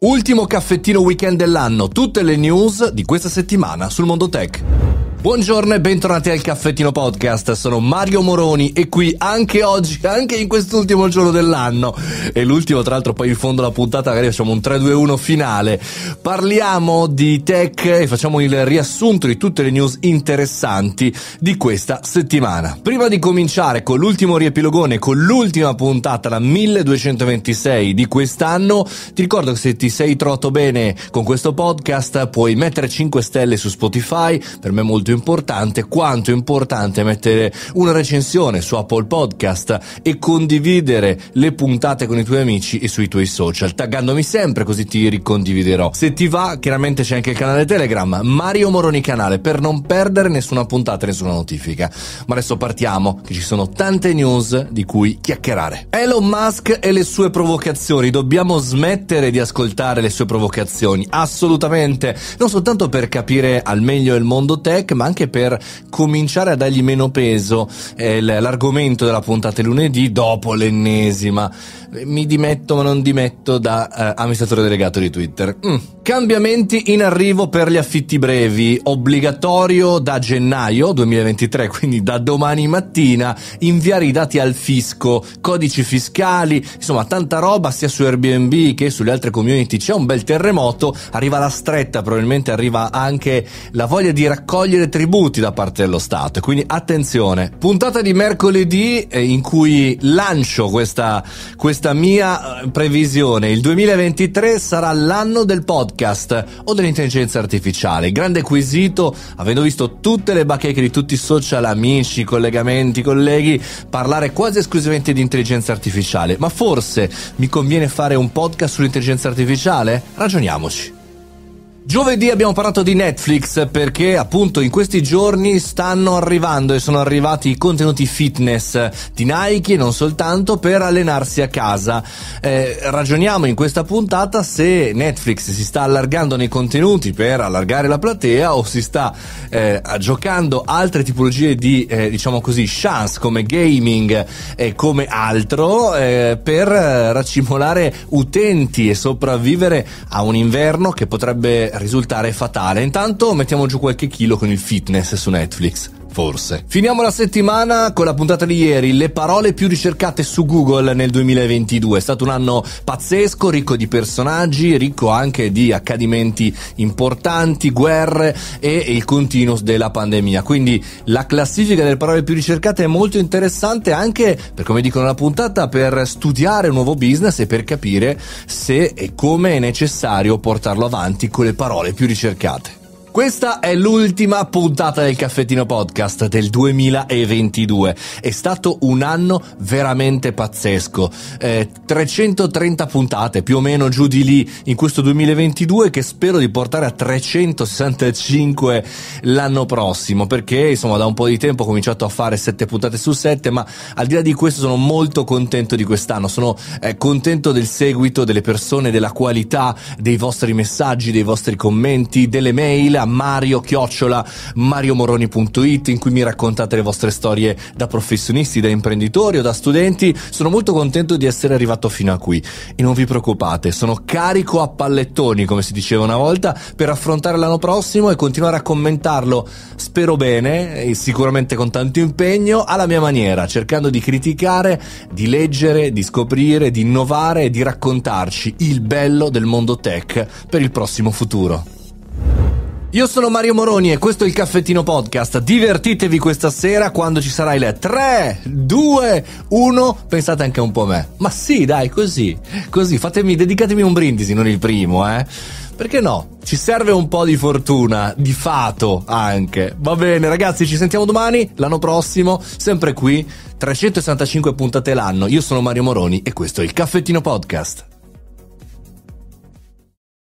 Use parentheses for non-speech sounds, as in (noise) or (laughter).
Ultimo caffettino weekend dell'anno, tutte le news di questa settimana sul mondo tech. Buongiorno e bentornati al Caffettino Podcast, sono Mario Moroni e qui anche oggi, anche in quest'ultimo giorno dell'anno, e l'ultimo tra l'altro poi in fondo alla puntata magari facciamo un 3-2-1 finale, parliamo di tech e facciamo il riassunto di tutte le news interessanti di questa settimana. Prima di cominciare con l'ultimo riepilogone, con l'ultima puntata, la 1226 di quest'anno, ti ricordo che se ti sei trovato bene con questo podcast puoi mettere 5 stelle su Spotify, per me è molto quanto importante, quanto importante mettere una recensione su Apple Podcast e condividere le puntate con i tuoi amici e sui tuoi social, taggandomi sempre così ti ricondividerò. Se ti va, chiaramente c'è anche il canale Telegram, Mario Moroni Canale, per non perdere nessuna puntata, nessuna notifica. Ma adesso partiamo, che ci sono tante news di cui chiacchierare. Elon Musk e le sue provocazioni, dobbiamo smettere di ascoltare le sue provocazioni, assolutamente, non soltanto per capire al meglio il mondo tech, ma anche per cominciare a dargli meno peso eh, l'argomento della puntata lunedì dopo l'ennesima. Mi dimetto ma non dimetto da eh, amministratore delegato di Twitter. Mm. Cambiamenti in arrivo per gli affitti brevi, obbligatorio da gennaio 2023, (laughs) quindi da domani mattina, inviare i dati al fisco, codici fiscali, insomma tanta roba sia su Airbnb che sulle altre community. C'è un bel terremoto, arriva la stretta, probabilmente arriva anche la voglia di raccogliere tributi da parte dello Stato. Quindi attenzione. Puntata di mercoledì eh, in cui lancio questa, questa mia eh, previsione. Il 2023 sarà l'anno del podcast o dell'intelligenza artificiale. Grande quesito, avendo visto tutte le bacheche di tutti i social, amici, collegamenti, colleghi, parlare quasi esclusivamente di intelligenza artificiale. Ma forse mi conviene fare un podcast sull'intelligenza artificiale? Ragioniamoci. Giovedì abbiamo parlato di Netflix perché appunto in questi giorni stanno arrivando e sono arrivati i contenuti fitness di Nike e non soltanto per allenarsi a casa. Eh, ragioniamo in questa puntata se Netflix si sta allargando nei contenuti per allargare la platea o si sta eh, giocando altre tipologie di eh, diciamo così chance come gaming e come altro eh, per eh, raccimolare utenti e sopravvivere a un inverno che potrebbe eh, risultare fatale. Intanto mettiamo giù qualche chilo con il fitness su Netflix forse. Finiamo la settimana con la puntata di ieri, le parole più ricercate su Google nel 2022. È stato un anno pazzesco, ricco di personaggi, ricco anche di accadimenti importanti, guerre e il continuous della pandemia. Quindi la classifica delle parole più ricercate è molto interessante anche per come dicono la puntata per studiare un nuovo business e per capire se e come è necessario portarlo avanti con le parole più ricercate. Questa è l'ultima puntata del caffettino podcast del 2022. È stato un anno veramente pazzesco. Eh, 330 puntate, più o meno giù di lì, in questo 2022 che spero di portare a 365 l'anno prossimo, perché insomma da un po' di tempo ho cominciato a fare 7 puntate su 7, ma al di là di questo sono molto contento di quest'anno, sono eh, contento del seguito, delle persone, della qualità, dei vostri messaggi, dei vostri commenti, delle mail mario chiocciola mariomoroni.it in cui mi raccontate le vostre storie da professionisti, da imprenditori o da studenti. Sono molto contento di essere arrivato fino a qui e non vi preoccupate, sono carico a pallettoni, come si diceva una volta, per affrontare l'anno prossimo e continuare a commentarlo, spero bene, e sicuramente con tanto impegno, alla mia maniera, cercando di criticare, di leggere, di scoprire, di innovare e di raccontarci il bello del mondo tech per il prossimo futuro. Io sono Mario Moroni e questo è il caffettino podcast. Divertitevi questa sera quando ci sarà il 3, 2, 1. Pensate anche un po' a me. Ma sì, dai, così. Così, fatemi, dedicatemi un brindisi, non il primo, eh. Perché no? Ci serve un po' di fortuna, di fato anche. Va bene, ragazzi, ci sentiamo domani, l'anno prossimo, sempre qui, 365 puntate l'anno. Io sono Mario Moroni e questo è il caffettino podcast.